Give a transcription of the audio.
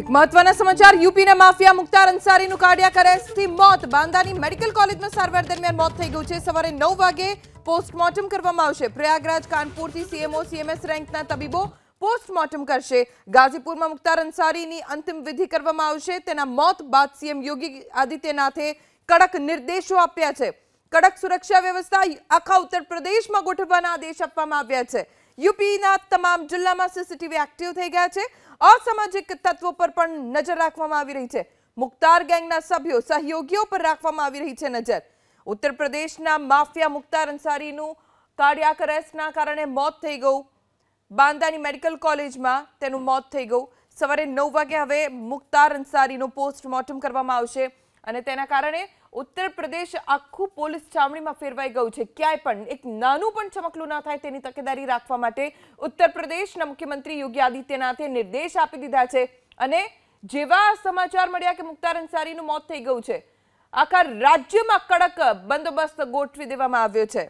એક મહત્વના સમાચાર યુપીના માફિયા મુક્તાર અંસારીનું કાર્ડિયાક અરેસ્ટથી મોત બાંદાની મેડિકલ કોલેજમાં સારવાર દરમિયાન મોત થઈ ગયું છે સવારે નવ વાગે પોસ્ટમોર્ટમ કરવામાં આવશે પ્રયાગરાજ કાનપુરથી સીએમઓ સીએમએસ રેન્કના તબીબો પોસ્ટમોર્ટમ કરશે ગાઝીપુરમાં મુક્તાર અંસારીની અંતિમ વિધિ કરવામાં આવશે તેના મોત બાદ સીએમ યોગી આદિત્યનાથે કડક નિર્દેશો આપ્યા છે કડક સુરક્ષા વ્યવસ્થા આખા ઉત્તર પ્રદેશમાં ગોઠવવાના આદેશ આપવામાં આવ્યા છે યુપીના તમામ જિલ્લામાં સીસીટીવી એક્ટિવ થઈ ગયા છે અસામાજિક તત્વો પર પણ નજર રાખવામાં આવી રહી છે મુખ્તાર ગેંગના સભ્યો સહયોગીઓ પર રાખવામાં આવી રહી છે નજર ઉત્તર પ્રદેશના માફિયા મુખ્તાર અંસારીનું કાર્ડિયાક અરેસ્ટના કારણે મોત થઈ ગયું બાંદાની મેડિકલ કોલેજમાં તેનું મોત થઈ ગયું સવારે નવ વાગે હવે મુખ્તાર અંસારીનું પોસ્ટમોર્ટમ કરવામાં આવશે અને તેના કારણે ઉત્તર પ્રદેશ આખું પોલીસ છાવણીમાં ફેરવાઈ ગયું છે ક્યાંય પણ એક નાનું પણ ચમકલું ન થાય તેની તકેદારી રાખવા માટે ઉત્તર પ્રદેશના મુખ્યમંત્રી યોગી આદિત્યનાથે નિર્દેશ આપી દીધા છે અને જેવા સમાચાર મળ્યા કે મુખ્તાર અંસારીનું મોત થઈ ગયું છે આખા રાજ્યમાં કડક બંદોબસ્ત ગોઠવી દેવામાં આવ્યો છે